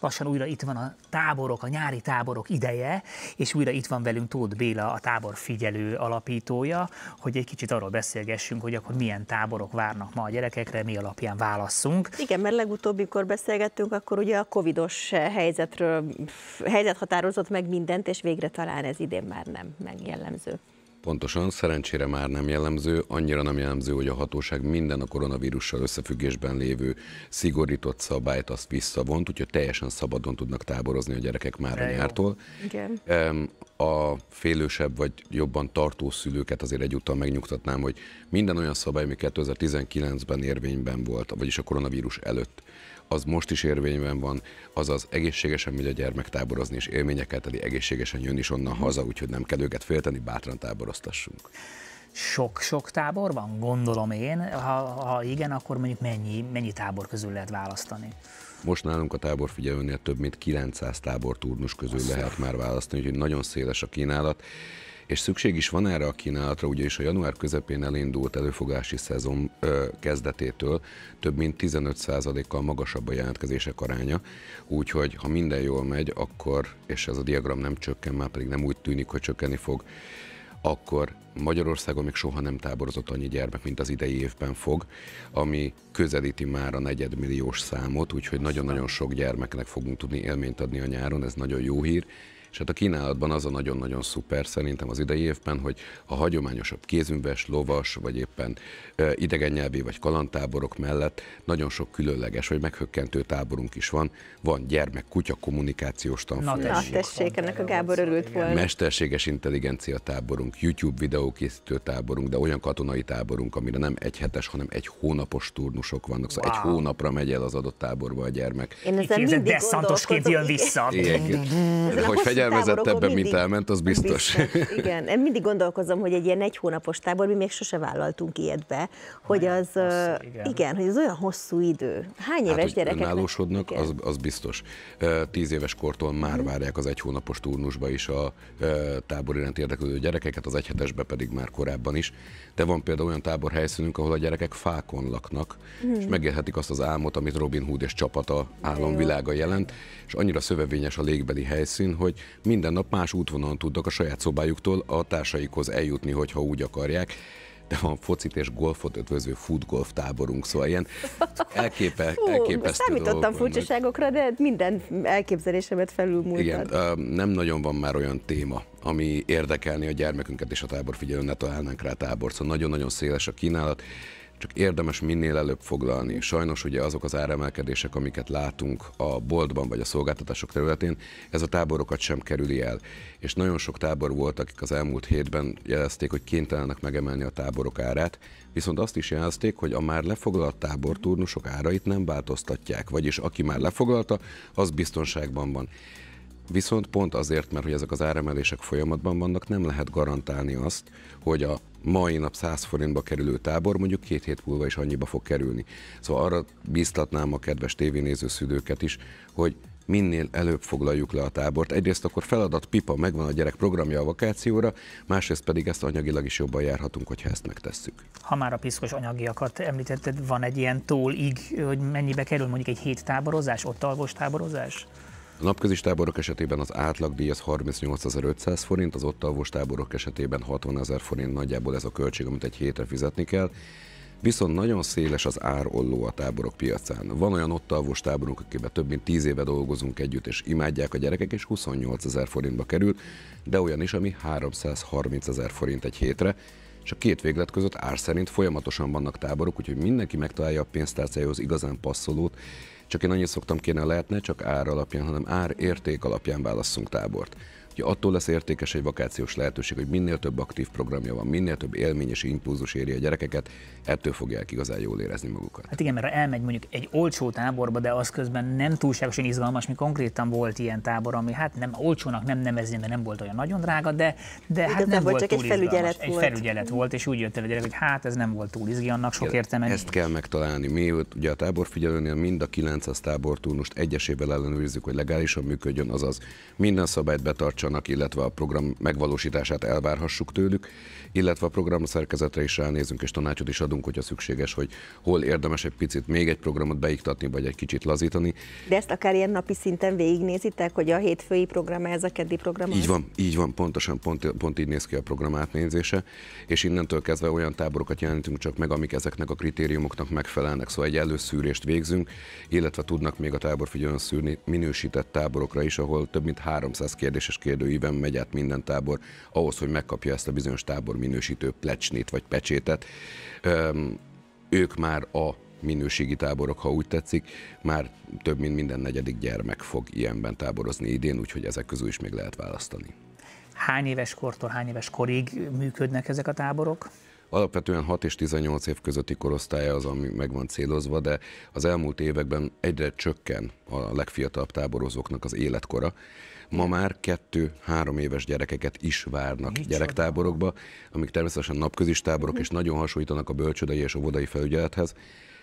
lassan újra itt van a táborok, a nyári táborok ideje, és újra itt van velünk Tóth Béla, a tábor figyelő alapítója, hogy egy kicsit arról beszélgessünk, hogy akkor milyen táborok várnak ma a gyerekekre, mi alapján válaszunk? Igen, mert legutóbb, beszélgettünk, akkor ugye a covidos eh, helyzetről, helyzet határozott meg mindent, és végre talán ez idén már nem megjellemző. Pontosan, szerencsére már nem jellemző, annyira nem jellemző, hogy a hatóság minden a koronavírussal összefüggésben lévő szigorított szabályt azt visszavont, úgyhogy teljesen szabadon tudnak táborozni a gyerekek már a nyártól. Igen a félősebb vagy jobban tartó szülőket azért egyúttal megnyugtatnám, hogy minden olyan szabály, ami 2019-ben érvényben volt, vagyis a koronavírus előtt, az most is érvényben van, azaz egészségesen megy a gyermek táborozni, és élményekkel teli egészségesen jön is onnan haza, úgyhogy nem kell őket félteni, bátran táboroztassunk. Sok-sok tábor van, gondolom én. Ha, ha igen, akkor mondjuk mennyi, mennyi tábor közül lehet választani? Most nálunk a táborfigyelőnél több mint 900 tábor közül Aztán. lehet már választani, úgyhogy nagyon széles a kínálat. És szükség is van erre a kínálatra, ugyanis a január közepén elindult előfogási szezon ö, kezdetétől több mint 15%-kal magasabb a jelentkezések aránya, úgyhogy ha minden jól megy, akkor, és ez a diagram nem csökken, már pedig nem úgy tűnik, hogy csökkenni fog, akkor Magyarországon még soha nem táborozott annyi gyermek, mint az idei évben fog, ami közelíti már a negyedmilliós számot, úgyhogy nagyon-nagyon sok gyermeknek fogunk tudni élményt adni a nyáron, ez nagyon jó hír. És hát a kínálatban az a nagyon-nagyon szuper szerintem az idei évben, hogy a hagyományosabb kézműves, lovas, vagy éppen idegen nyelvi vagy kalantáborok mellett nagyon sok különleges vagy meghökkentő táborunk is van. Van gyermek kutya kommunikációs tanfolyam. Na tessék, ennek a Gábor örült volt. Mesterséges intelligencia táborunk, YouTube videó videókészítő táborunk, de olyan katonai táborunk, amire nem egy hetes, hanem egy hónapos turnusok vannak. Szóval wow. egy hónapra megy el az adott táborba a gyermek. Én ezzel Így mindig desszantosként jön vissza. Igen. Igen. Hogy fegyelmezettebben, mint elment, az biztos. biztos. Igen, én mindig gondolkozom, hogy egy ilyen egy hónapos tábor, mi még sose vállaltunk ilyet be, hogy az, hosszú, igen. igen, hogy az olyan hosszú idő. Hány hát, éves hát, gyerekek? Önállósodnak, az, az biztos. Tíz éves kortól már mhm. várják az egy hónapos turnusba is a tábor iránt érdeklődő gyerekeket, az egyhetesbe pedig már korábban is, de van például olyan tábor helyszínünk, ahol a gyerekek fákon laknak, hmm. és megélhetik azt az álmot, amit Robin Hood és csapata álomvilága jelent, és annyira szövevényes a légbeli helyszín, hogy minden nap más útvonalon tudnak a saját szobájuktól a társaikhoz eljutni, hogyha úgy akarják de van focit és golfot ötvöző futgolf táborunk, szóval ilyen elképe, Fú, elképesztő Számítottam furcsaságokra, de minden elképzelésemet felülmúltad. Igen, nem nagyon van már olyan téma, ami érdekelni a gyermekünket és a tábor figyelő, ne találnánk rá tábor, szóval nagyon-nagyon széles a kínálat csak érdemes minél előbb foglalni. Sajnos ugye azok az áremelkedések, amiket látunk a boltban vagy a szolgáltatások területén, ez a táborokat sem kerüli el. És nagyon sok tábor volt, akik az elmúlt hétben jelezték, hogy kénytelenek megemelni a táborok árát, viszont azt is jelezték, hogy a már lefoglalt táborturnusok árait nem változtatják, vagyis aki már lefoglalta, az biztonságban van. Viszont pont azért, mert hogy ezek az áremelések folyamatban vannak, nem lehet garantálni azt, hogy a mai nap 100 forintba kerülő tábor mondjuk két hét múlva is annyiba fog kerülni. Szóval arra bíztatnám a kedves tévénéző szülőket is, hogy minél előbb foglaljuk le a tábort. Egyrészt akkor feladat pipa, megvan a gyerek programja a vakációra, másrészt pedig ezt anyagilag is jobban járhatunk, hogyha ezt megtesszük. Ha már a piszkos anyagiakat említetted, van egy ilyen tólig, hogy mennyibe kerül mondjuk egy hét táborozás, ott alvos táborozás? A napközis táborok esetében az átlagdíj az 38.500 forint, az ott alvós táborok esetében 60.000 forint, nagyjából ez a költség, amit egy hétre fizetni kell. Viszont nagyon széles az árolló a táborok piacán. Van olyan ott alvós táborunk, akiben több mint 10 éve dolgozunk együtt, és imádják a gyerekek, és 28 ezer forintba kerül, de olyan is, ami 330 ezer forint egy hétre, és a két véglet között ár szerint folyamatosan vannak táborok, úgyhogy mindenki megtalálja a pénztárcájához igazán passzolót, csak én annyit szoktam kérni, lehetne csak ár alapján, hanem ár érték alapján válasszunk tábort alakítja, attól lesz értékes egy vakációs lehetőség, hogy minél több aktív programja van, minél több élmény és impulzus éri a gyerekeket, ettől fogják igazán jól érezni magukat. Hát igen, mert elmegy mondjuk egy olcsó táborba, de az közben nem túlságosan izgalmas, mi konkrétan volt ilyen tábor, ami hát nem olcsónak nem nevezni, mert nem volt olyan nagyon drága, de, de hát nem volt, csak túl egy felügyelet izgalmas. volt. Egy felügyelet volt, és úgy jött el a gyerek, hogy hát ez nem volt túl izgi, annak sok értelme. Ezt kell megtalálni. Mi ugye a táborfigyelőnél mind a 900 tábortúrnust egyesével ellenőrizzük, hogy legálisan működjön, azaz minden szabályt betartsa javítsanak, illetve a program megvalósítását elvárhassuk tőlük, illetve a program szerkezetre is ránézünk és tanácsot is adunk, hogyha szükséges, hogy hol érdemes egy picit még egy programot beiktatni, vagy egy kicsit lazítani. De ezt akár ilyen napi szinten végignézitek, hogy a hétfői program ez a keddi program? Így van, így van, pontosan pont, pont így néz ki a program átnézése, és innentől kezdve olyan táborokat jelentünk csak meg, amik ezeknek a kritériumoknak megfelelnek. Szóval egy előszűrést végzünk, illetve tudnak még a táborfigyelőn szűrni minősített táborokra is, ahol több mint 300 kérdéses kérdés kérdőíven megy át minden tábor, ahhoz, hogy megkapja ezt a bizonyos tábor minősítő plecsnét vagy pecsétet. Öm, ők már a minőségi táborok, ha úgy tetszik, már több mint minden negyedik gyermek fog ilyenben táborozni idén, úgyhogy ezek közül is még lehet választani. Hány éves kortól hány éves korig működnek ezek a táborok? Alapvetően 6 és 18 év közötti korosztálya az, ami meg van célozva, de az elmúlt években egyre csökken a legfiatalabb táborozóknak az életkora. Ma már kettő-három éves gyerekeket is várnak Micsoda? gyerektáborokba, amik természetesen napközis táborok, és nagyon hasonlítanak a bölcsödei és óvodai felügyelethez.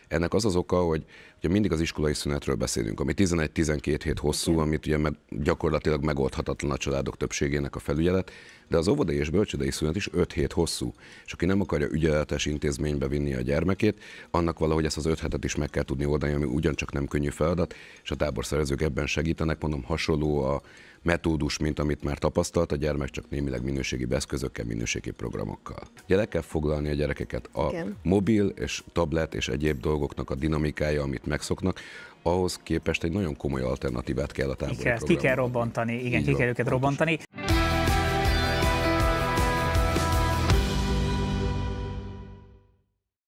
Ennek az az oka, hogy ugye mindig az iskolai szünetről beszélünk, ami 11-12 hét hosszú, Igen. amit ugye gyakorlatilag megoldhatatlan a családok többségének a felügyelet, de az óvodai és bölcsödei szünet is 5 hét hosszú, és aki nem akarja ügyeletes intézménybe vinni a gyermekét, annak valahogy ezt az 5 hetet is meg kell tudni oldani, ami ugyancsak nem könnyű feladat, és a táborszervezők ebben segítenek, mondom, hasonló a metódus, mint amit már tapasztalt a gyermek, csak némileg minőségi eszközökkel, minőségi programokkal. Ugye le kell foglalni a gyerekeket a Igen. mobil és tablet és egyéb dolgok dolgoknak a dinamikája, amit megszoknak, ahhoz képest egy nagyon komoly alternatívát kell a tábori ki kell, robbantani, igen, igen ki kell őket robbantani.